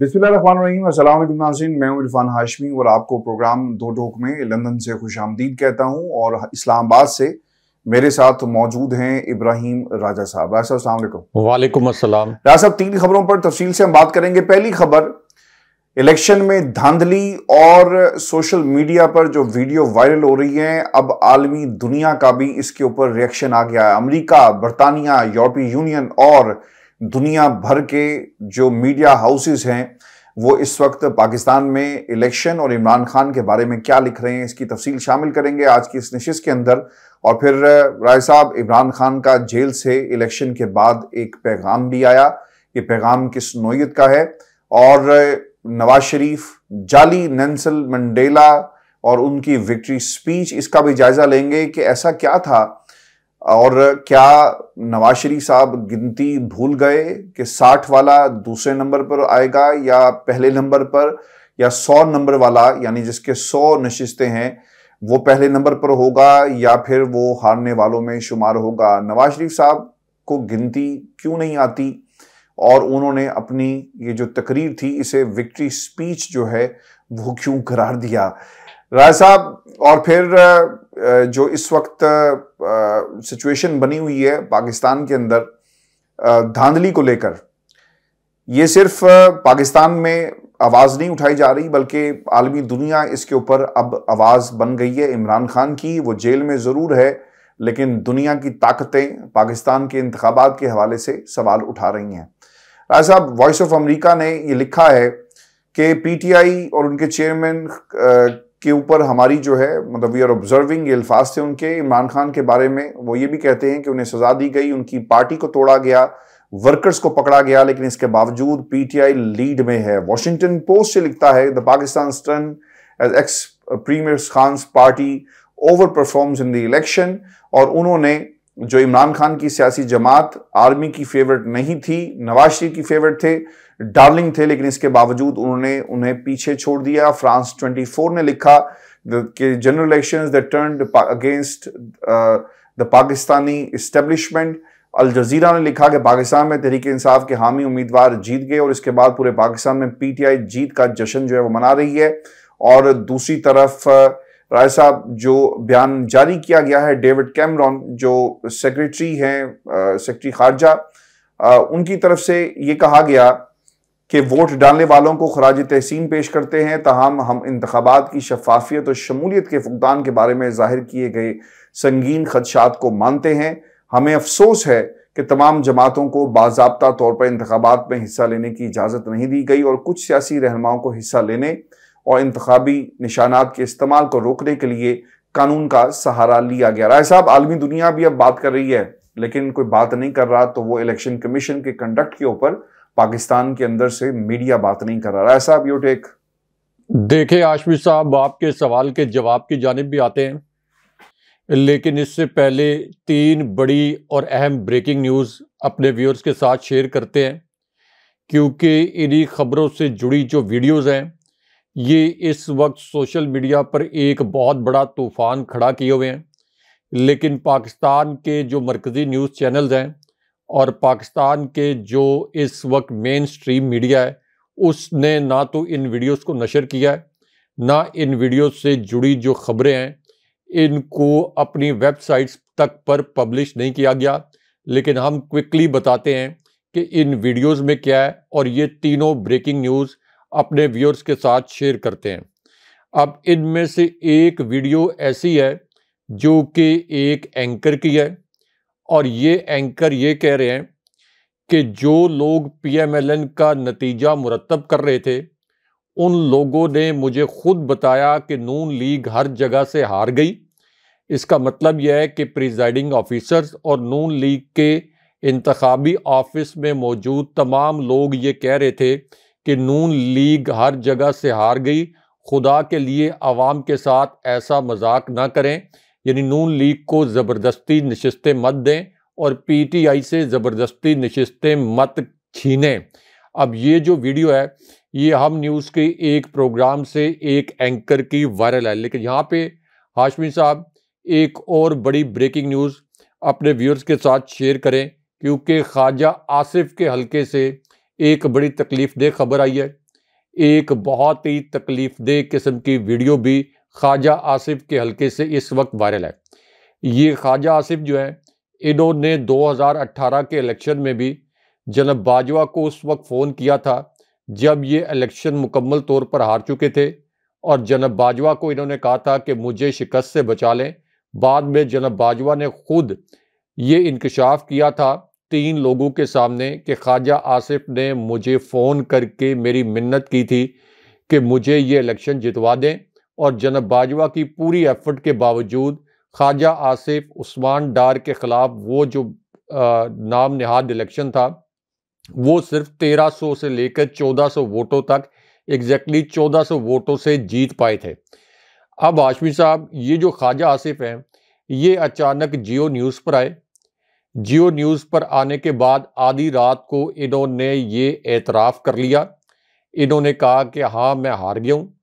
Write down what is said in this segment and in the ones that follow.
बिस्मिल्लाम नाजीन मैं इरफान हाशमी और आपको प्रोग्राम दो टोक में लंदन से खुश आमदीद कहता हूँ और इस्लामाबाद से मेरे साथ मौजूद हैं इब्राहिम राजा साहब राजा साहब अलैक्म वालेकुम अस्सलाम राजा साहब तीन खबरों पर तफसील से हम बात करेंगे पहली खबर इलेक्शन में धांधली और सोशल मीडिया पर जो वीडियो वायरल हो रही है अब आलमी दुनिया का भी इसके ऊपर रिएक्शन आ गया है अमरीका बरतानिया यूरोपीय यूनियन और दुनिया भर के जो मीडिया हाउसेस हैं वो इस वक्त पाकिस्तान में इलेक्शन और इमरान खान के बारे में क्या लिख रहे हैं इसकी तफसील शामिल करेंगे आज की इस नशिश के अंदर और फिर राय साहब इमरान खान का जेल से इलेक्शन के बाद एक पैगाम भी आया ये पैगाम किस नोयत का है और नवाज शरीफ जाली नेंसल मंडेला और उनकी विक्ट्री स्पीच इसका भी जायज़ा लेंगे कि ऐसा क्या था और क्या नवाज शरीफ साहब गिनती भूल गए कि साठ वाला दूसरे नंबर पर आएगा या पहले नंबर पर या सौ नंबर वाला यानी जिसके सौ नशिस्तें हैं वो पहले नंबर पर होगा या फिर वो हारने वालों में शुमार होगा नवाज शरीफ साहब को गिनती क्यों नहीं आती और उन्होंने अपनी ये जो तकरीर थी इसे विक्ट्री स्पीच जो है वो क्यों करार दिया राय साहब और फिर जो इस वक्त सिचुएशन बनी हुई है पाकिस्तान के अंदर धांधली को लेकर ये सिर्फ पाकिस्तान में आवाज़ नहीं उठाई जा रही बल्कि आलमी दुनिया इसके ऊपर अब आवाज़ बन गई है इमरान खान की वो जेल में ज़रूर है लेकिन दुनिया की ताकतें पाकिस्तान के इंतबात के हवाले से सवाल उठा रही हैं राय साहब वॉइस ऑफ अमेरिका ने ये लिखा है कि पीटीआई और उनके चेयरमैन के ऊपर हमारी जो है मतलब वी आर ऑब्जर्विंग ये अल्फाज थे उनके इमरान खान के बारे में वो ये भी कहते हैं कि उन्हें सजा दी गई उनकी पार्टी को तोड़ा गया वर्कर्स को पकड़ा गया लेकिन इसके बावजूद पीटीआई लीड में है वॉशिंगटन पोस्ट से लिखता है the Pakistan stern as ex premier Khan party overperforms in the election और उन्होंने जो इमरान खान की सियासी जमात आर्मी की फेवरेट नहीं थी नवाज शरीफ की फेवरेट थे डार्लिंग थे लेकिन इसके बावजूद उन्होंने उन्हें पीछे छोड़ दिया फ्रांस 24 ने लिखा कि general election the turn against the Pakistani establishment Al Jazeera ने लिखा कि पाकिस्तान में तहरीक इंसाफ के हामी उम्मीदवार जीत गए और इसके बाद पूरे पाकिस्तान में पीटीआई जीत का जश्न जो है वो मना रही है और दूसरी तरफ uh, राय साहब जो बयान जारी किया गया है डेविड कैमरॉन जो सेक्रेटरी हैं uh, सेक्रेटरी खारजा uh, उनकी तरफ से ये कहा गया कि वोट डालने वालों को खराज तहसीन पेश करते हैं तहम हम इंतबात की शफाफियत और शमूलियत के फुकदान के बारे में जाहिर किए गए संगीन खदशात को मानते हैं हमें अफसोस है कि तमाम जमातों को बाबा तौर पर इंतबात में हिस्सा लेने की इजाज़त नहीं दी गई और कुछ सियासी रहनुमाओं को हिस्सा लेने और इंतबी निशानात के इस्तेमाल को रोकने के लिए कानून का सहारा लिया गया राय साहब आलमी दुनिया भी अब बात कर रही है लेकिन कोई बात नहीं कर रहा तो वो इलेक्शन कमीशन के कंडक्ट के ऊपर पाकिस्तान के अंदर से मीडिया बात नहीं कर रहा ऐसा यू टेक देखे आशमी साहब आपके सवाल के जवाब की जानब भी आते हैं लेकिन इससे पहले तीन बड़ी और अहम ब्रेकिंग न्यूज़ अपने व्यूअर्स के साथ शेयर करते हैं क्योंकि इन्हीं खबरों से जुड़ी जो वीडियोस हैं ये इस वक्त सोशल मीडिया पर एक बहुत बड़ा तूफ़ान खड़ा किए हुए हैं लेकिन पाकिस्तान के जो मरकज़ी न्यूज़ चैनल्स हैं और पाकिस्तान के जो इस वक्त मेन स्ट्रीम मीडिया है उसने ना तो इन वीडियोस को नशर किया है ना इन वीडियोस से जुड़ी जो खबरें हैं इनको अपनी वेबसाइट्स तक पर पब्लिश नहीं किया गया लेकिन हम क्विकली बताते हैं कि इन वीडियोस में क्या है और ये तीनों ब्रेकिंग न्यूज़ अपने व्यूअर्स के साथ शेयर करते हैं अब इनमें से एक वीडियो ऐसी है जो कि एक एंकर की है और ये एंकर ये कह रहे हैं कि जो लोग पीएमएलएन का नतीजा मुरतब कर रहे थे उन लोगों ने मुझे खुद बताया कि नून लीग हर जगह से हार गई इसका मतलब यह है कि प्रिजाइडिंग ऑफिसर्स और नून लीग के इंतबी ऑफिस में मौजूद तमाम लोग ये कह रहे थे कि नून लीग हर जगह से हार गई खुदा के लिए आवाम के साथ ऐसा मजाक ना करें यानी नून लीग को ज़बरदस्ती नशस्तें मत दें और पीटीआई से ज़बरदस्ती नशस्तें मत छीनें अब ये जो वीडियो है ये हम न्यूज़ के एक प्रोग्राम से एक एंकर की वायरल है लेकिन यहाँ पे हाशमी साहब एक और बड़ी ब्रेकिंग न्यूज़ अपने व्यूअर्स के साथ शेयर करें क्योंकि ख्वाजा आसिफ के हलके से एक बड़ी तकलीफ दह खबर आई है एक बहुत ही तकलीफ दे किस्म की वीडियो भी ख्वाजा आसिफ के हलके से इस वक्त वायरल है ये ख्वाजा आसिफ जो है इन्होंने 2018 के इलेक्शन में भी जनब बाजवा को उस वक्त फ़ोन किया था जब ये इलेक्शन मुकम्मल तौर पर हार चुके थे और जनब बाजवा को इन्होंने कहा था कि मुझे शिकस्त से बचा लें बाद में जनब बाजवा ने खुद ये इंकशाफ किया था तीन लोगों के सामने कि ख्वाजा आसिफ ने मुझे फ़ोन करके मेरी मिन्नत की थी कि मुझे ये इलेक्शन जितवा दें और जनब बाजवा की पूरी एफर्ट के बावजूद ख्वाजा आसिफ उस्मान डार के ख़िलाफ़ वो जो आ, नाम नहाद इलेक्शन था वो सिर्फ तेरह सौ से लेकर चौदह सौ वोटों तक एग्जैक्टली चौदह सौ वोटों से जीत पाए थे अब आशमी साहब ये जो ख्वाजा आसिफ हैं ये अचानक जियो न्यूज़ पर आए जियो न्यूज़ पर आने के बाद आधी रात को इन्होंने ये एतराफ़ कर लिया इन्होंने कहा कि हाँ मैं हार गया हूँ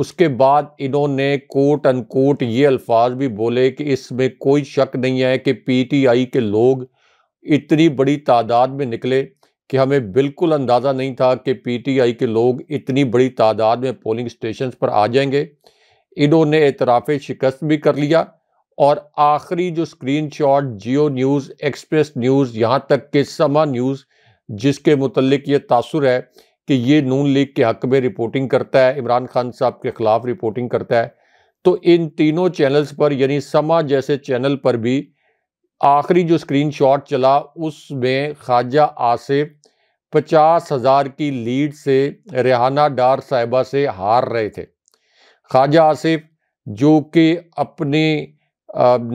उसके बाद इन्होंने कोट अनकोट ये अल्फाज भी बोले कि इसमें कोई शक नहीं है कि पीटीआई के लोग इतनी बड़ी तादाद में निकले कि हमें बिल्कुल अंदाज़ा नहीं था कि पीटीआई के लोग इतनी बड़ी तादाद में पोलिंग स्टेशन पर आ जाएंगे इन्होंने एतराफ़ शिकस्त भी कर लिया और आखिरी जो screenshot Geo news Express news यहाँ तक के समा न्यूज़ जिसके मतलब ये तासर है कि ये नून लीग के हक में रिपोर्टिंग करता है इमरान खान साहब के ख़िलाफ़ रिपोर्टिंग करता है तो इन तीनों चैनल्स पर यानी समा जैसे चैनल पर भी आखिरी जो स्क्रीनशॉट चला उसमें ख्वाजा आसिफ पचास हज़ार की लीड से रेहाना डार साहिबा से हार रहे थे ख्वाजा आसिफ जो कि अपने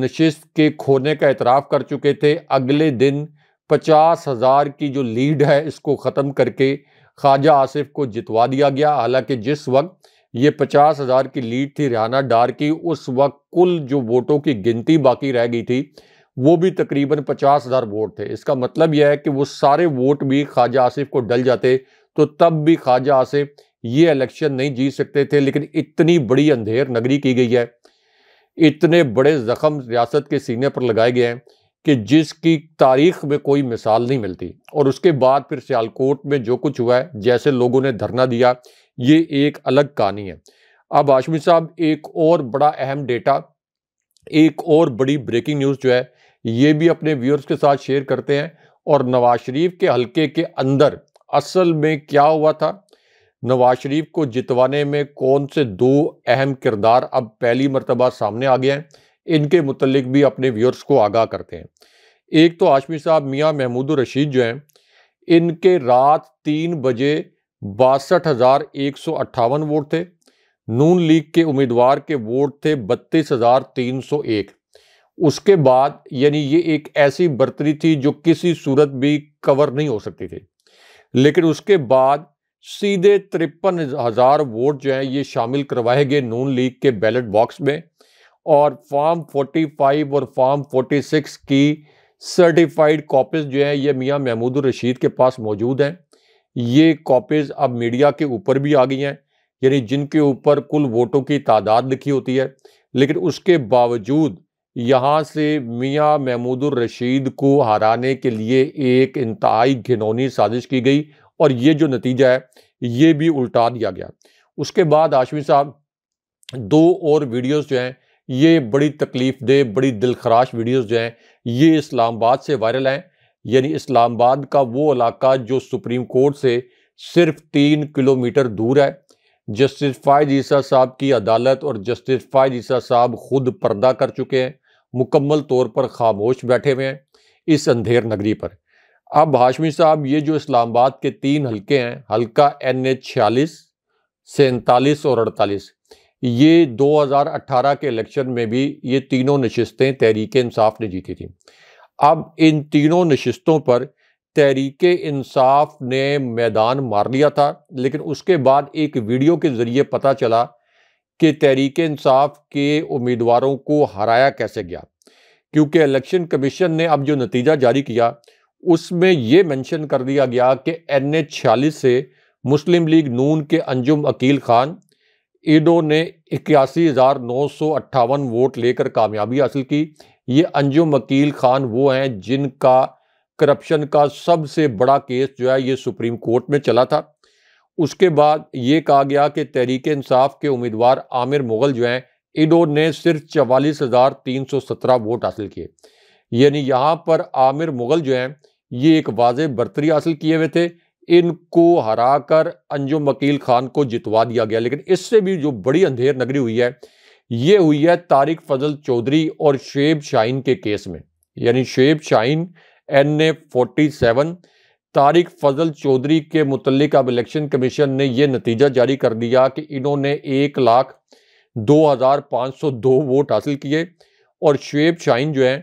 नशस्त के खोने का एतराफ़ कर चुके थे अगले दिन पचास हज़ार की जो लीड है इसको ख़त्म करके ख्वाजा आसिफ को जितवा दिया गया हालांकि जिस वक्त ये पचास हज़ार की लीड थी रिहाना डार की उस वक्त कुल जो वोटों की गिनती बाकी रह गई थी वो भी तकरीबन पचास हज़ार वोट थे इसका मतलब यह है कि वो सारे वोट भी ख्वाजा आसिफ को डल जाते तो तब भी ख्वाजा आसिफ ये इलेक्शन नहीं जीत सकते थे लेकिन इतनी बड़ी अंधेर नगरी की गई है इतने बड़े ज़ख़म रियासत के सीने पर लगाए गए हैं कि जिसकी तारीख में कोई मिसाल नहीं मिलती और उसके बाद फिर सियालकोट में जो कुछ हुआ है जैसे लोगों ने धरना दिया ये एक अलग कहानी है अब आशमी साहब एक और बड़ा अहम डेटा एक और बड़ी ब्रेकिंग न्यूज़ जो है ये भी अपने व्यूअर्स के साथ शेयर करते हैं और नवाज शरीफ के हलके के अंदर असल में क्या हुआ था नवाज शरीफ को जितवाने में कौन से दो अहम किरदार अब पहली मरतबा सामने आ गए हैं इनके मतलब भी अपने व्यूअर्स को आगाह करते हैं एक तो आशमी साहब मियाँ महमूद रशीद जो हैं इनके रात तीन बजे बासठ हज़ार एक सौ अट्ठावन वोट थे नून लीग के उम्मीदवार के वोट थे बत्तीस हज़ार तीन सौ एक उसके बाद यानी ये एक ऐसी बर्तरी थी जो किसी सूरत भी कवर नहीं हो सकती थी लेकिन उसके बाद सीधे तिरपन हज़ार वोट जो हैं ये शामिल करवाए गए नून लीग के बैलेट बॉक्स में और फॉर्म 45 और फॉर्म 46 की सर्टिफाइड कॉपीज़ जो है ये मियाँ महमूद रशीद के पास मौजूद हैं ये कॉपीज़ अब मीडिया के ऊपर भी आ गई हैं यानी जिनके ऊपर कुल वोटों की तादाद लिखी होती है लेकिन उसके बावजूद यहाँ से मियाँ महमूद रशीद को हराने के लिए एक इंतहाई घिनौनी साजिश की गई और ये जो नतीजा है ये भी उल्टा दिया गया उसके बाद आशमी साहब दो और वीडियोस जो हैं ये बड़ी तकलीफ दे बड़ी दिलखराश वीडियोस जो हैं ये इस्लामाबाद से वायरल हैं यानी इस्लामाबाद का वो इलाका जो सुप्रीम कोर्ट से सिर्फ तीन किलोमीटर दूर है जस्टिस फ़ायद ईसा साहब की अदालत और जस्टिस फ़ायद ईसा साहब खुद पर्दा कर चुके हैं मुकम्मल तौर पर खामोश बैठे हुए हैं इस अंधेर नगरी पर अब हाशमी साहब ये जो इस्लामाबाद के तीन हल्के हैं हलका एन एच छियालीस सैंतालीस और अड़तालीस ये 2018 के इलेक्शन में भी ये तीनों नशस्तें तहरीक इंसाफ ने जीती थी अब इन तीनों नशस्तों पर तहरीक इंसाफ ने मैदान मार लिया था लेकिन उसके बाद एक वीडियो के ज़रिए पता चला कि तहरीक इंसाफ के उम्मीदवारों को हराया कैसे गया क्योंकि इलेक्शन कमीशन ने अब जो नतीजा जारी किया उसमें यह मेंशन कर दिया गया कि एन ए छियालीस से मुस्लिम लीग नून के अंजुम अकील खान ईडो ने इक्यासी हज़ार नौ सौ अट्ठावन वोट लेकर कामयाबी हासिल की ये अंजुम वकील खान वो हैं जिनका करप्शन का सबसे बड़ा केस जो है ये सुप्रीम कोर्ट में चला था उसके बाद ये कहा गया कि तहरीक इंसाफ के उम्मीदवार आमिर मुगल जो हैं इडो ने सिर्फ चवालीस हज़ार तीन सौ सत्रह वोट हासिल किए यानी यहाँ पर आमिर मुगल जो हैं ये एक वाज बरतरी हासिल किए हुए थे इनको हराकर अंजुम वकील खान को जितवा दिया गया लेकिन इससे भी जो बड़ी अंधेर नगरी हुई है ये हुई है तारिक फजल चौधरी और शेब शाहीन के केस में यानी शेब Shaheen N A forty seven Tariq Fazal Chaudhry के मुतलिक अब इलेक्शन कमीशन ने यह नतीजा जारी कर दिया कि इन्होंने एक लाख दो हज़ार पाँच सौ दो वोट हासिल किए और शेब शाहीन जो है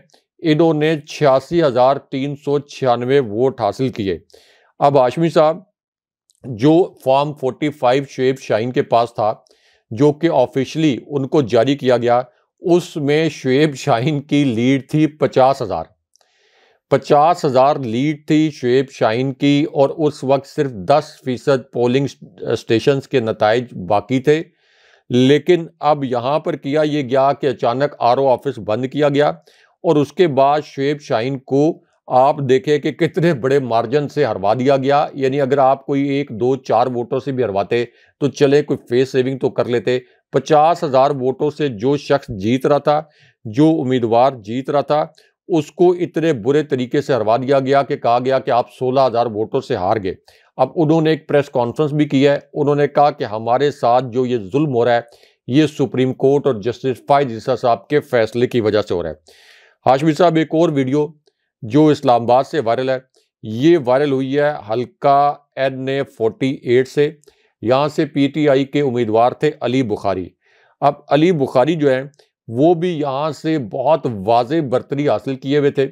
इन्होंने छियासी हज़ार तीन सौ छियानवे वोट हासिल किए अब आशमी साहब जो फॉर्म 45 शेब शाइन के पास था जो कि ऑफिशियली उनको जारी किया गया उसमें शुएब शाहीन की लीड थी पचास हज़ार पचास हज़ार लीड थी शुएब शाहीन की और उस वक्त सिर्फ दस फीसद पोलिंग स्टेशन के नतज बाकी थे लेकिन अब यहाँ पर किया ये गया कि अचानक आर ऑफिस बंद किया गया और उसके बाद शुएब शाहीन को आप देखें कि कितने बड़े मार्जिन से हरवा दिया गया यानी अगर आप कोई एक दो चार वोटों से भी हरवाते तो चले कोई फेस सेविंग तो कर लेते पचास हजार वोटों से जो शख्स जीत रहा था जो उम्मीदवार जीत रहा था उसको इतने बुरे तरीके से हरवा दिया गया कि कहा गया कि आप सोलह हजार वोटों से हार गए अब उन्होंने एक प्रेस कॉन्फ्रेंस भी की है उन्होंने कहा कि हमारे साथ जो ये जुल्म हो रहा है ये सुप्रीम कोर्ट और जस्टिस फाइज साहब के फैसले की वजह से हो रहा है हाशमी साहब एक और वीडियो जो इस्लामाबाद से वायरल है ये वायरल हुई है हल्का एन ए फोर्टी एट से यहाँ से पीटीआई के उम्मीदवार थे अली बुखारी अब अली बुखारी जो है वो भी यहाँ से बहुत वाज बरतरी हासिल किए हुए थे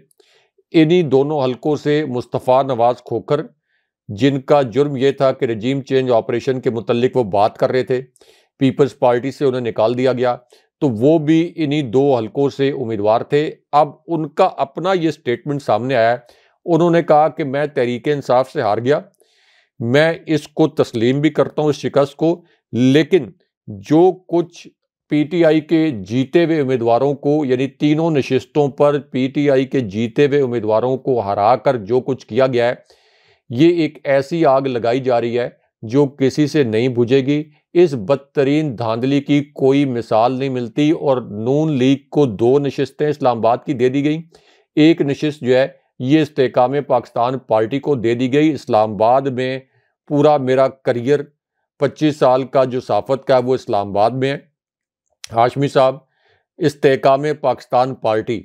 इन्हीं दोनों हलकों से मुस्तफ़ा नवाज़ खोखर जिनका जुर्म ये था कि रजीम चेंज ऑपरेशन के मुतल वो बात कर रहे थे पीपल्स पार्टी से उन्हें निकाल दिया गया तो वो भी इन्हीं दो हलकों से उम्मीदवार थे अब उनका अपना ये स्टेटमेंट सामने आया उन्होंने कहा कि मैं तहरीक इंसाफ से हार गया मैं इसको तस्लीम भी करता हूँ इस शिकस्त को लेकिन जो कुछ पीटीआई के जीते हुए उम्मीदवारों को यानी तीनों नशस्तों पर पीटीआई के जीते हुए उम्मीदवारों को हरा कर जो कुछ किया गया है ये एक ऐसी आग लगाई जा रही है जो किसी से नहीं बुझेगी इस बदतरीन धांधली की कोई मिसाल नहीं मिलती और नून लीग को दो नशस्तें इस्लामाबाद की दे दी गई एक नशस्त जो है ये इस्तेकाम पाकिस्तान पार्टी को दे दी गई इस्लामाबाद में पूरा मेरा करियर 25 साल का जो साफत का है वो इस्लामाबाद में है हाशमी साहब इस्तेकाम पाकिस्तान पार्टी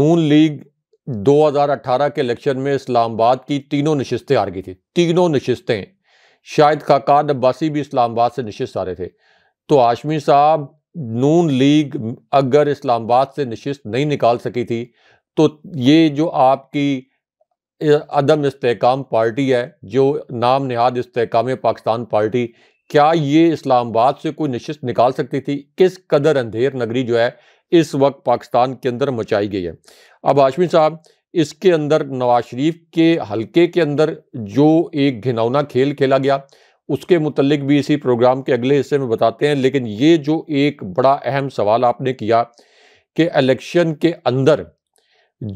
नून लीग 2018 के इलेक्शन में इस्लामाबाद की तीनों नशस्तें हार गई थी तीनों नशस्तें शाहिद खाकान अब्बासी भी इस्लामाबाद से नशस्त आ रहे थे तो आशमी साहब नून लीग अगर इस्लामाबाद से नशस्त नहीं निकाल सकी थी तो ये जो आपकी अदम इसकाम पार्टी है जो नाम नहाद इसकाम पाकिस्तान पार्टी क्या ये इस्लामाबाद से कोई नशस्त निकाल सकती थी किस कदर अंधेर नगरी जो है इस वक्त पाकिस्तान के अंदर मचाई गई है अब आशमी साहब इसके अंदर नवाज शरीफ के हल्के के अंदर जो एक घिनौना खेल खेला गया उसके मुतलक भी इसी प्रोग्राम के अगले हिस्से में बताते हैं लेकिन ये जो एक बड़ा अहम सवाल आपने किया कि इलेक्शन के अंदर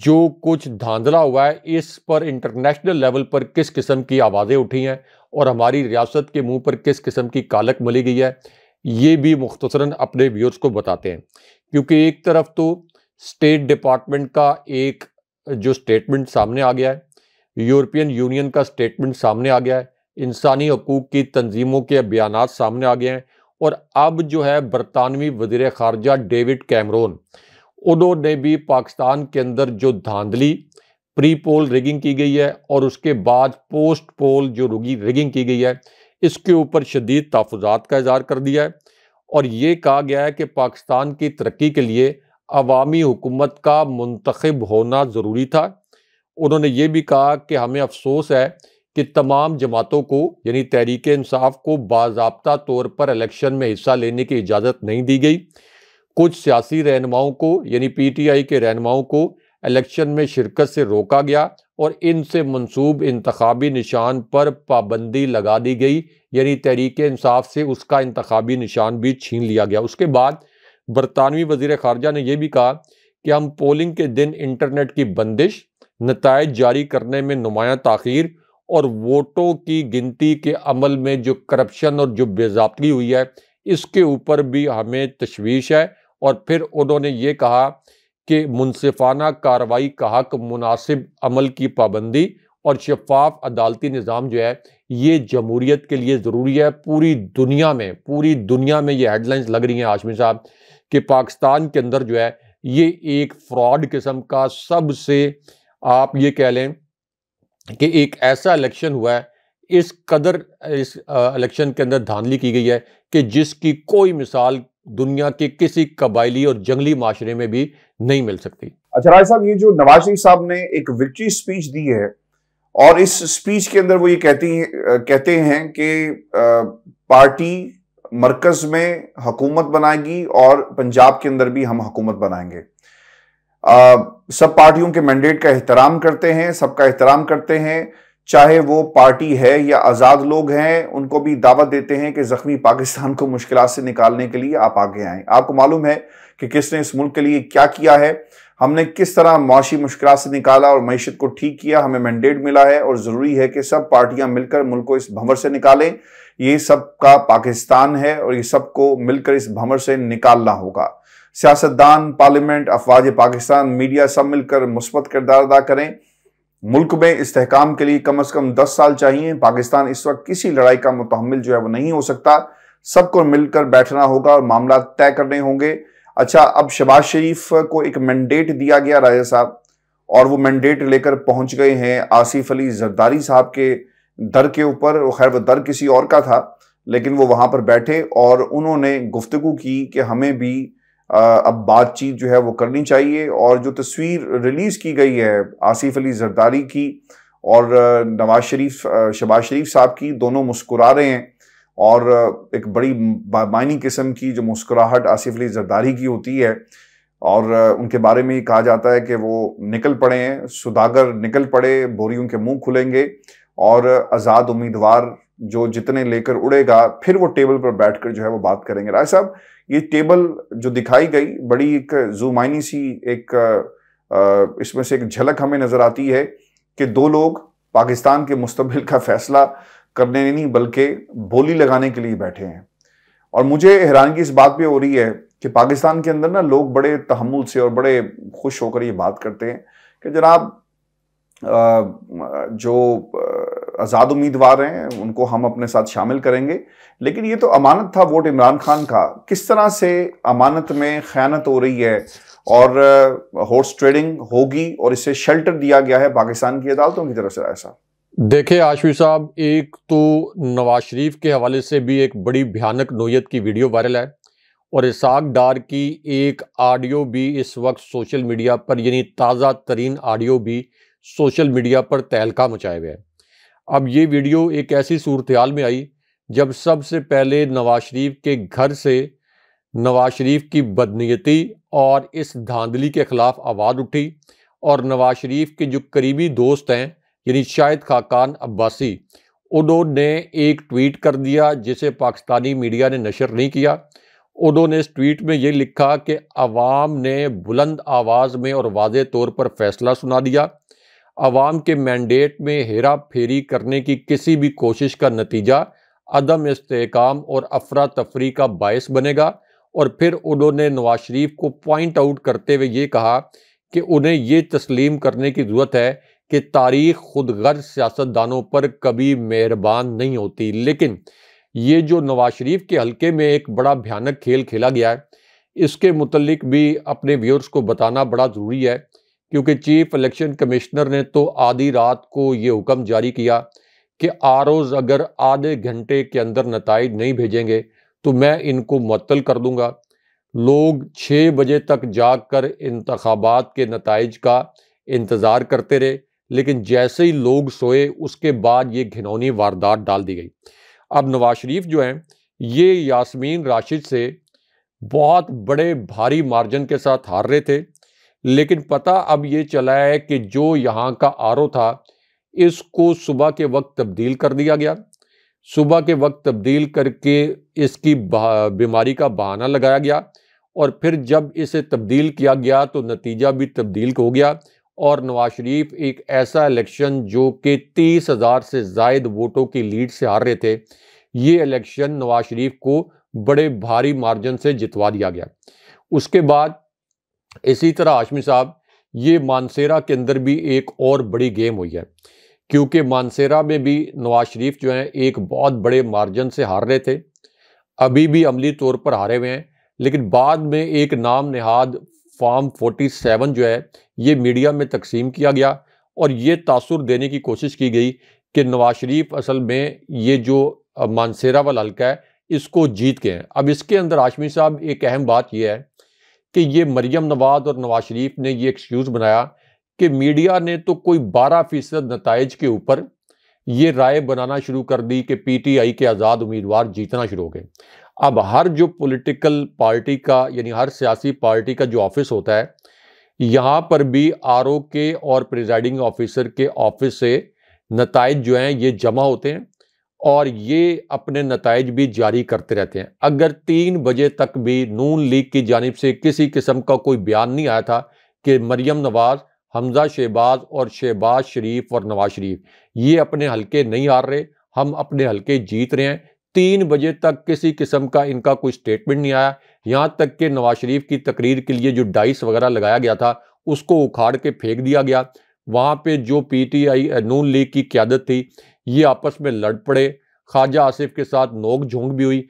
जो कुछ धांधला हुआ है इस पर इंटरनेशनल लेवल पर किस किस्म की आवाज़ें उठी हैं और हमारी रियासत के मुंह पर किस किस्म की कालक मली गई है ये भी मुख्तसरा अपने व्यूअर्स को बताते हैं क्योंकि एक तरफ तो स्टेट डिपार्टमेंट का एक जो स्टेटमेंट सामने आ गया है यूरोपियन यूनियन का स्टेटमेंट सामने आ गया है इंसानी हकूक़ की तंजीमों के बयान सामने आ गए हैं और अब जो है बरतानवी वजीर खारजा डेविड कैमरोन उन्होंने भी पाकिस्तान के अंदर जो धांधली प्री पोल रिगिंग की गई है और उसके बाद पोस्ट पोल जो रुगी रिगिंग की गई है इसके ऊपर शदीद तहफात का इजहार कर दिया है और ये कहा गया है कि पाकिस्तान की तरक्की के लिए अवामी हुकूमत का मुंतखब होना ज़रूरी था उन्होंने ये भी कहा कि हमें अफसोस है कि तमाम जमातों को यानी तहरीक इंसाफ को बाबा तौर पर इलेक्शन में हिस्सा लेने की इजाज़त नहीं दी गई कुछ सियासी रहनुमाओं को यानी पी टी आई के रहनुमाओं को इलेक्शन में शिरकत से रोका गया और इनसे मनसूब इंतबी निशान पर पाबंदी लगा दी गई यानी तहरीक इंसाफ से उसका इंतबी निशान भी छीन लिया गया उसके बाद बरतानवी वजीर खारजा ने यह भी कहा कि हम पोलिंग के दिन इंटरनेट की बंदिश नतज जारी करने में नुमाया तखीर और वोटों की गिनती के अमल में जो करप्शन और जो बेजाबगी हुई है इसके ऊपर भी हमें तशवीश है और फिर उन्होंने ये कहा कि मुनफाना कार्रवाई का हक मुनासिब अमल की पाबंदी और शफाफ अदालती निज़ाम जो है ये जमहूरीत के लिए ज़रूरी है पूरी दुनिया में पूरी दुनिया में ये हेडलाइंस लग रही हैं आशमी साहब कि पाकिस्तान के अंदर जो है ये एक फ्रॉड किस्म का सबसे आप ये कह लें कि एक ऐसा इलेक्शन हुआ है इस कदर इस इलेक्शन के अंदर धांधली की गई है कि जिसकी कोई मिसाल दुनिया के किसी कबायली और जंगली माशरे में भी नहीं मिल सकती अच्छा राय साहब ये जो नवाज शरीफ साहब ने एक विक्ट्री स्पीच दी है और इस स्पीच के अंदर वो ये कहती कहते हैं कि पार्टी मरकज में हुकूमत बनाएगी और पंजाब के अंदर भी हम हकूमत बनाएंगे आ, सब पार्टियों के मैंडेट का एहतराम करते हैं सबका एहतराम करते हैं चाहे वो पार्टी है या आज़ाद लोग हैं उनको भी दावत देते हैं कि ज़ख्मी पाकिस्तान को मुश्किल से निकालने के लिए आप आगे आएँ आपको मालूम है कि किसने इस मुल्क के लिए क्या किया है हमने किस तरह मुशी मुश्किल से निकाला और मीशत को ठीक किया हमें मैंडेट मिला है और ज़रूरी है कि सब पार्टियां मिलकर मुल्क को इस भंवर से निकालें ये सब का पाकिस्तान है और ये सबको मिलकर इस भंवर से निकालना होगा सियासतदान पार्लियामेंट अफवाज पाकिस्तान मीडिया सब मिलकर मुस्बत किरदार अदा करें मुल्क में इस्तेकाम के लिए कम अज कम दस साल चाहिए पाकिस्तान इस वक्त किसी लड़ाई का मुतहमल जो है वो नहीं हो सकता सबको मिलकर बैठना होगा और मामला तय करने होंगे अच्छा अब शबाज शरीफ को एक मैंडेट दिया गया राजा साहब और वो मैंडेट लेकर पहुंच गए हैं आसिफ अली जरदारी साहब के दर के ऊपर खैर वह दर किसी और का था लेकिन वो वहां पर बैठे और उन्होंने गुफ्तु की कि हमें भी अब बातचीत जो है वो करनी चाहिए और जो तस्वीर रिलीज़ की गई है आसिफ अली जरदारी की और नवाज शरीफ शबाज शरीफ साहब की दोनों मुस्कुरा रहे हैं और एक बड़ी बामानी किस्म की जो मुस्कुराहट आसिफ अली जरदारी की होती है और उनके बारे में ही कहा जाता है कि वो निकल पड़े हैं सुदागर निकल पड़े बोरियों के मुंह खुलेंगे और आज़ाद उम्मीदवार जो जितने लेकर उड़ेगा फिर वो टेबल पर बैठकर जो है वो बात करेंगे राय साहब ये टेबल जो दिखाई गई बड़ी एक जूमाइनी सी एक इसमें से एक झलक हमें नज़र आती है कि दो लोग पाकिस्तान के मुस्तबिल का फैसला करने नहीं बल्कि बोली लगाने के लिए बैठे हैं और मुझे हैरानगी इस बात पे हो रही है कि पाकिस्तान के अंदर ना लोग बड़े तहमुल से और बड़े खुश होकर ये बात करते हैं कि जनाब जो आज़ाद उम्मीदवार हैं उनको हम अपने साथ शामिल करेंगे लेकिन ये तो अमानत था वोट इमरान खान का किस तरह से अमानत में खयानत हो रही है और हॉर्स ट्रेडिंग होगी और इसे शेल्टर दिया गया है पाकिस्तान की अदालतों की तरफ से राय साहब देखिए आशवी साहब एक तो नवाज शरीफ के हवाले से भी एक बड़ी भयानक नोयत की वीडियो वायरल है और इसाक डार की एक ऑडियो भी इस वक्त सोशल मीडिया पर यानी ताज़ा तरीन ऑडियो भी सोशल मीडिया पर तहलका मचाए हुए है अब ये वीडियो एक ऐसी सूरत हाल में आई जब सबसे पहले नवाज शरीफ के घर से नवाज शरीफ की बदनीति और इस धांधली के ख़िलाफ़ आवाज़ उठी और नवाज शरीफ के जो करीबी दोस्त हैं यानी शाहिद खाकान अब्बासी उन्होंने एक ट्वीट कर दिया जिसे पाकिस्तानी मीडिया ने नशर नहीं किया उन्होंने इस ट्वीट में ये लिखा कि अवाम ने बुलंद आवाज़ में और वाज तौर पर फैसला सुना दिया आवाम के मैंडेट में हेरा फेरी करने की किसी भी कोशिश का नतीजा अदम इसकाम और अफरा तफरी का बायस बनेगा और फिर उन्होंने नवाज शरीफ को पॉइंट आउट करते हुए ये कहा कि उन्हें ये तस्लीम करने की ज़रूरत है कि तारीख खुद गर्ज सियासतदानों पर कभी मेहरबान नहीं होती लेकिन ये जो नवाज शरीफ के हलके में एक बड़ा भयानक खेल खेला गया है इसके मुतलक भी अपने व्यूअर्स को बताना बड़ा ज़रूरी है क्योंकि चीफ इलेक्शन कमिश्नर ने तो आधी रात को ये हुक्म जारी किया कि रोज़ अगर आधे घंटे के अंदर नतज नहीं भेजेंगे तो मैं इनको मअतल कर दूँगा लोग छः बजे तक जा कर इंतबात के नतज का इंतज़ार करते रहे लेकिन जैसे ही लोग सोए उसके बाद ये घिनौनी वारदात डाल दी गई अब नवाज शरीफ जो हैं ये यासमीन राशिद से बहुत बड़े भारी मार्जिन के साथ हार रहे थे लेकिन पता अब ये चला है कि जो यहाँ का आर था इसको सुबह के वक्त तब्दील कर दिया गया सुबह के वक्त तब्दील करके इसकी बीमारी का बहाना लगाया गया और फिर जब इसे तब्दील किया गया तो नतीजा भी तब्दील हो गया और नवाज शरीफ एक ऐसा इलेक्शन जो कि तीस हज़ार से जायद वोटों की लीड से हार रहे थे ये इलेक्शन नवाज शरीफ को बड़े भारी मार्जिन से जितवा दिया गया उसके बाद इसी तरह हाशमी साहब ये मानसेरा के अंदर भी एक और बड़ी गेम हुई है क्योंकि मानसेरा में भी नवाज शरीफ जो हैं एक बहुत बड़े मार्जन से हार रहे थे अभी भी अमली तौर पर हारे हुए हैं लेकिन बाद में एक नाम नहाद फोर्टी सेवन जो है ये मीडिया में तकसीम किया गया और ये तासुर देने की कोशिश की गई कि नवाज शरीफ असल में ये जो मानसेरा वाला हल्का है इसको जीत के हैं अब इसके अंदर आशमी साहब एक अहम बात यह है कि ये मरियम नवाज और नवाज शरीफ ने ये एक्सक्यूज़ बनाया कि मीडिया ने तो कोई बारह फीसद नतज के ऊपर ये राय बनाना शुरू कर दी कि पीटीआई के आज़ाद उम्मीदवार जीतना शुरू हो गए अब हर जो पॉलिटिकल पार्टी का यानी हर सियासी पार्टी का जो ऑफिस होता है यहाँ पर भी आर के और प्रिजाइडिंग ऑफिसर के ऑफिस से नतज जो हैं ये जमा होते हैं और ये अपने नतज भी जारी करते रहते हैं अगर तीन बजे तक भी नून लीग की जानब से किसी किस्म का कोई बयान नहीं आया था कि मरियम नवाज़ हमजा शहबाज और शहबाज शरीफ और नवाज शरीफ ये अपने हलके नहीं हार रहे हम अपने हलके जीत रहे हैं तीन बजे तक किसी किस्म का इनका कोई स्टेटमेंट नहीं आया यहाँ तक कि नवाज शरीफ की तकरीर के लिए जो डाइस वगैरह लगाया गया था उसको उखाड़ के फेंक दिया गया वहाँ पे जो पीटीआई नून लीग की क्यादत थी ये आपस में लड़ पड़े ख्वाजा आसिफ के साथ नोक झोंक भी हुई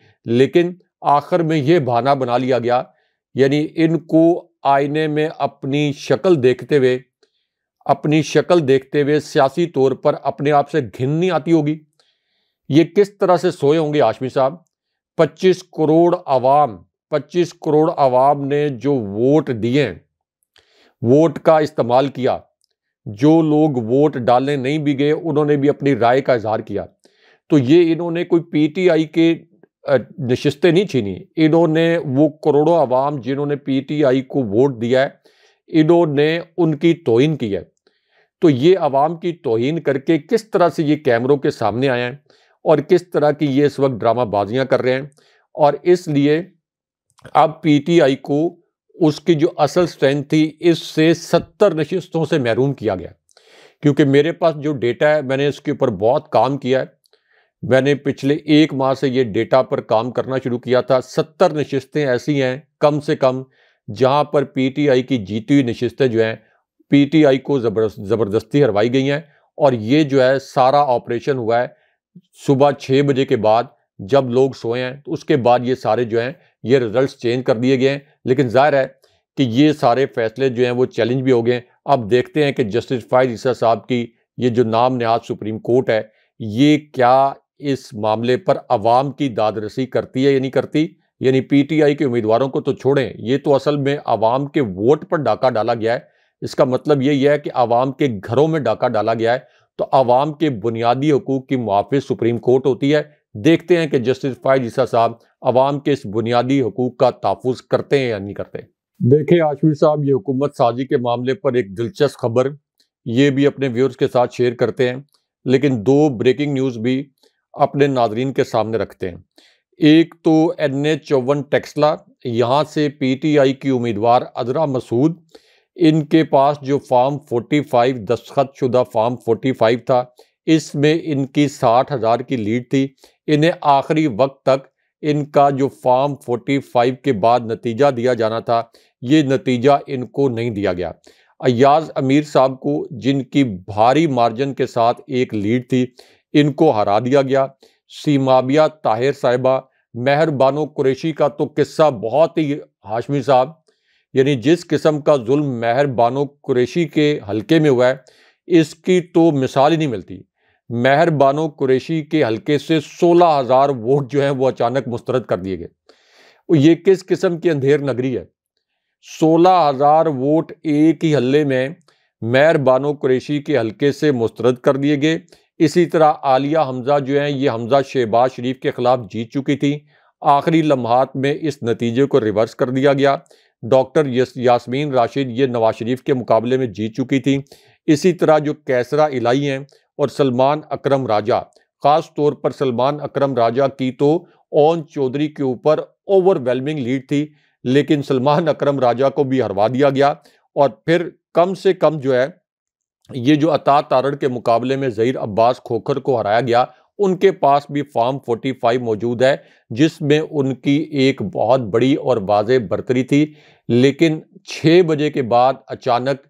लेकिन आखिर में ये बहाना बना लिया गया यानी इनको आईने में अपनी शक्ल देखते हुए अपनी शक्ल देखते हुए सियासी तौर पर अपने आप से घिननी आती होगी ये किस तरह से सोए होंगे आशमी साहब 25 करोड़ आवाम 25 करोड़ आवाम ने जो वोट दिए वोट का इस्तेमाल किया जो लोग वोट डालने नहीं भी गए उन्होंने भी अपनी राय का इजहार किया तो ये इन्होंने कोई पीटीआई के नशस्तें नहीं छीनी इन्होंने वो करोड़ों आवाम जिन्होंने पीटीआई को वोट दिया है इन्होंने उनकी तोहन की है तो ये आवाम की तोहन करके किस तरह से ये कैमरों के सामने आए हैं और किस तरह की ये इस वक्त ड्रामाबाजियाँ कर रहे हैं और इसलिए अब पी को उसकी जो असल स्ट्रेंथ थी इससे सत्तर नशस्तों से महरूम किया गया क्योंकि मेरे पास जो डेटा है मैंने इसके ऊपर बहुत काम किया है मैंने पिछले एक माह से ये डेटा पर काम करना शुरू किया था सत्तर नशस्तें ऐसी हैं कम से कम जहां पर पीटीआई की जीती हुई नशस्तें जो हैं पीटीआई को ज़बरदस्ती हरवाई गई हैं और ये जो है सारा ऑपरेशन हुआ है सुबह छः बजे के बाद जब लोग सोए हैं तो उसके बाद ये सारे जो हैं ये रिजल्ट्स चेंज कर दिए गए हैं लेकिन ज़ाहिर है कि ये सारे फैसले जो हैं वो चैलेंज भी हो गए अब देखते हैं कि जस्टिस फायद ईसा साहब की ये जो नाम नहाद सुप्रीम कोर्ट है ये क्या इस मामले पर आवाम की दादरसी करती है या नहीं करती यानी पीटीआई के उम्मीदवारों को तो छोड़ें ये तो असल में आवाम के वोट पर डाका डाला गया है इसका मतलब यही है कि आवाम के घरों में डाका डाला गया है तो आवाम के बुनियादी हकूक की मुआफ़ सुप्रीम कोर्ट होती है देखते हैं कि जस्टिस फायद ईसा साहब आवाम के इस बुनियादी हकूक का तहफ़ करते हैं या नहीं करते देखे आशमी साहब ये हुकूमत साजी के मामले पर एक दिलचस्प खबर ये भी अपने व्यूअर्स के साथ शेयर करते हैं लेकिन दो ब्रेकिंग न्यूज़ भी अपने नाजरीन के सामने रखते हैं एक तो एन ए चौवन टेक्सला यहाँ से पी टी आई की उम्मीदवार अदरा मसूद इनके पास जो फार्म फाइव दस्खत शुदा फार्म फाइव था इसमें इनकी साठ हज़ार की लीड थी इन्हें आखिरी वक्त तक इनका जो फॉर्म फाइव के बाद नतीजा दिया जाना था ये नतीजा इनको नहीं दिया गया अयाज अमीर साहब को जिनकी भारी मार्जिन के साथ एक लीड थी इनको हरा दिया गया सीमाबिया ताहिर साहिबा मेहरबानो कुरेशी का तो किस्सा बहुत ही हाशमी साहब यानी जिस किस्म का जुल्म मेहरबानो कुरेशी के हलके में हुआ है इसकी तो मिसाल ही नहीं मिलती मेहर बानो के हलके से सोलह हज़ार वोट जो हैं वो अचानक मुस्तरद कर दिए गए ये किस किस्म की अंधेर नगरी है सोलह हज़ार वोट एक ही हल्ले में मेहर बानो कुरैशी के हल्के से मुस्तरद कर दिए गए इसी तरह आलिया हमज़ा जो हैं ये हमज़ा शहबाज शरीफ के ख़िलाफ़ जीत चुकी थी आखिरी लम्हात में इस नतीजे को रिवर्स कर दिया गया डॉक्टर यासमीन राशिद ये नवाज शरीफ के मुकाबले में जीत चुकी थी इसी तरह जो कैसरा इलाई हैं और सलमान अकरम राजा खास तौर पर सलमान अकरम राजा की तो ओन चौधरी के ऊपर ओवरवेलमिंग लीड थी लेकिन सलमान अकरम राजा को भी हरवा दिया गया और फिर कम से कम जो है ये जो अता तारड़ के मुकाबले में ज़हीर अब्बास खोखर को हराया गया उनके पास भी फॉर्म फोर्टी फाइव मौजूद है जिसमें उनकी एक बहुत बड़ी और वाज बरतरी थी लेकिन छः बजे के बाद अचानक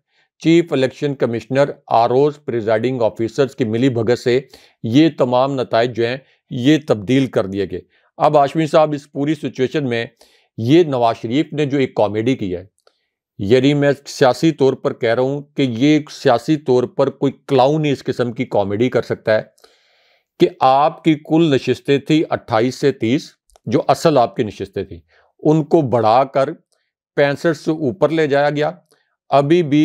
chief election commissioner R Os presiding officers की मिली भगत से ये तमाम नतज जो हैं ये तब्दील कर दिए गए अब आशमी साहब इस पूरी सिचुएशन में ये नवाज शरीफ ने जो एक कॉमेडी की है यदि मैं सियासी तौर पर कह रहा हूँ कि ये सियासी तौर पर कोई क्लाउन ही इस किस्म की कॉमेडी कर सकता है कि आपकी कुल नशस्तें थी 28 से 30 जो असल आपकी नशस्तें थी उनको बढ़ाकर पैंसठ से ऊपर ले जाया गया अभी भी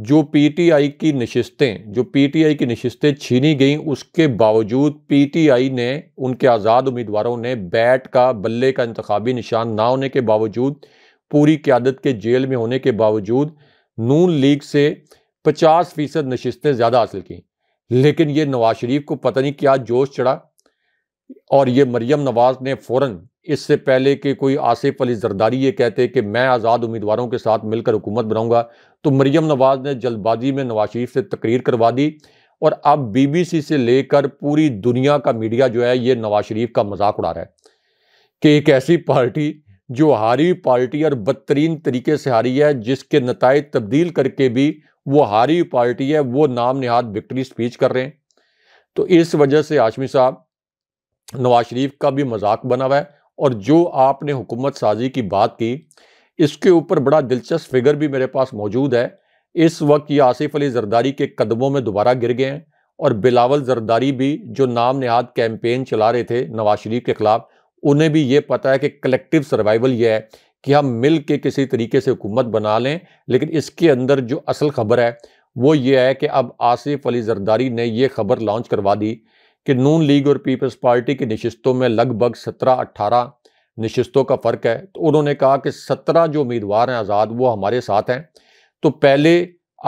जो पीटीआई की नशस्तें जो पीटीआई की नशस्तें छीनी गईं उसके बावजूद पीटीआई ने उनके आज़ाद उम्मीदवारों ने बैट का बल्ले का इंतबी निशान ना होने के बावजूद पूरी क्यादत के जेल में होने के बावजूद नून लीग से पचास फीसद नशस्तें ज़्यादा हासिल की लेकिन ये नवाज शरीफ को पता नहीं क्या जोश चढ़ा और ये मरियम नवाज ने फ़ौर इससे पहले कि कोई आसिफ अली जरदारी ये कहते कि मैं आज़ाद उम्मीदवारों के साथ मिलकर हुकूमत बनाऊंगा तो मरियम नवाज ने जल्दबाजी में नवाज शरीफ से तकरीर करवा दी और अब बीबीसी से लेकर पूरी दुनिया का मीडिया जो है ये नवाज शरीफ का मजाक उड़ा रहा है कि एक ऐसी पार्टी जो हारी पार्टी और बदतरीन तरीके से हारी है जिसके नतज तब्दील करके भी वो हारी पार्टी है वो नाम नहाद विक्ट्री स्पीच कर रहे हैं तो इस वजह से आशमी साहब नवाज शरीफ का भी मजाक बना हुआ है और जो आपने हुकूमत साजी की बात की इसके ऊपर बड़ा दिलचस्प फिगर भी मेरे पास मौजूद है इस वक्त ये आसिफ अली जरदारी के कदमों में दोबारा गिर गए हैं और बिलावल जरदारी भी जो नाम नहाद कैंपेन चला रहे थे नवाज शरीफ के ख़िलाफ़ उन्हें भी ये पता है कि कलेक्टिव सर्वाइवल ये है कि हम मिल के किसी तरीके से हुकूमत बना लें लेकिन इसके अंदर जो असल खबर है वो ये है कि अब आसिफ अली जरदारी ने यह खबर लॉन्च करवा दी कि नून लीग और पीपल्स पार्टी की नशस्तों में लगभग सत्रह अट्ठारह नशस्तों का फ़र्क है तो उन्होंने कहा कि सत्रह जो उम्मीदवार हैं आज़ाद वो हमारे साथ हैं तो पहले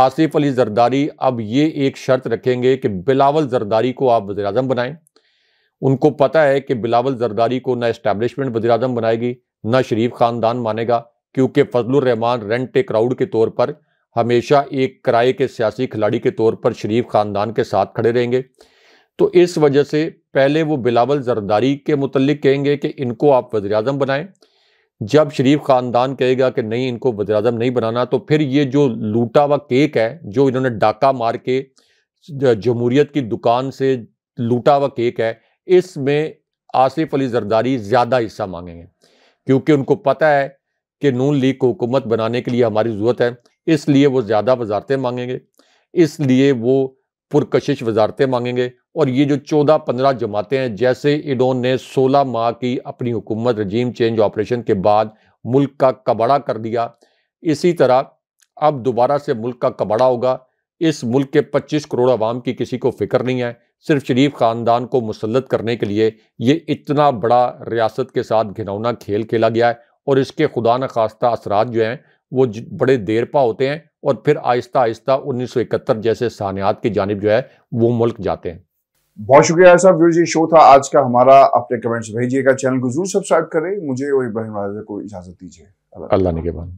आसिफ अली जरदारी अब ये एक शर्त रखेंगे कि बिलावल जरदारी को आप वजी अजम बनाएं उनको पता है कि बिलावल जरदारी को ना इस्टेबलिशमेंट वजी अजम बनाएगी ना शरीफ ख़ानदान मानेगा क्योंकि फजलरहमान रेंट ए क्राउड के तौर पर हमेशा एक किराए के सियासी खिलाड़ी के तौर पर शरीफ ख़ानदान के साथ खड़े रहेंगे तो इस वजह से पहले वो बिलावल जरदारी के मतलब कहेंगे कि इनको आप वज़ी अजम बनाएं जब शरीफ ख़ानदान कहेगा कि नहीं इनको वजी अजम नहीं बनाना तो फिर ये जो लूटा हुआ केक है जो इन्होंने डाका मार के जमहूरीत की दुकान से लूटा हुआ केक है इसमें आसिफ अली जरदारी ज़्यादा हिस्सा मांगेंगे क्योंकि उनको पता है कि नून लीग को हुकूमत बनाने के लिए हमारी ज़रूरत है इसलिए वो ज़्यादा वजारतें मांगेंगे इसलिए वो पुरकशिश वजारतें मांगेंगे और ये जो चौदह पंद्रह जमातें हैं जैसे इडोन ने सोलह माह की अपनी हुकूमत रजीम चेंज ऑपरेशन के बाद मुल्क का कबाड़ा कर दिया इसी तरह अब दोबारा से मुल्क का कबाड़ा होगा इस मुल्क के 25 करोड़ आवाम की किसी को फिक्र नहीं है सिर्फ शरीफ ख़ानदान को मुसलत करने के लिए ये इतना बड़ा रियासत के साथ घिनौना खेल खेला गया है और इसके खुदा न खास्ता असरा जो हैं वो बड़े देरपा होते हैं और फिर आहिस्ता आहिस्ता उन्नीस सौ इकहत्तर जैसे सानियात की जानब जो है वो मुल्क जाते हैं बहुत शुक्रिया साहब जो ये शो था आज का हमारा अपने कमेंट्स भेजिएगा चैनल को जरूर सब्सक्राइब करें मुझे और इब्राहिम को इजाजत दीजिए अल्लाह ने के बाद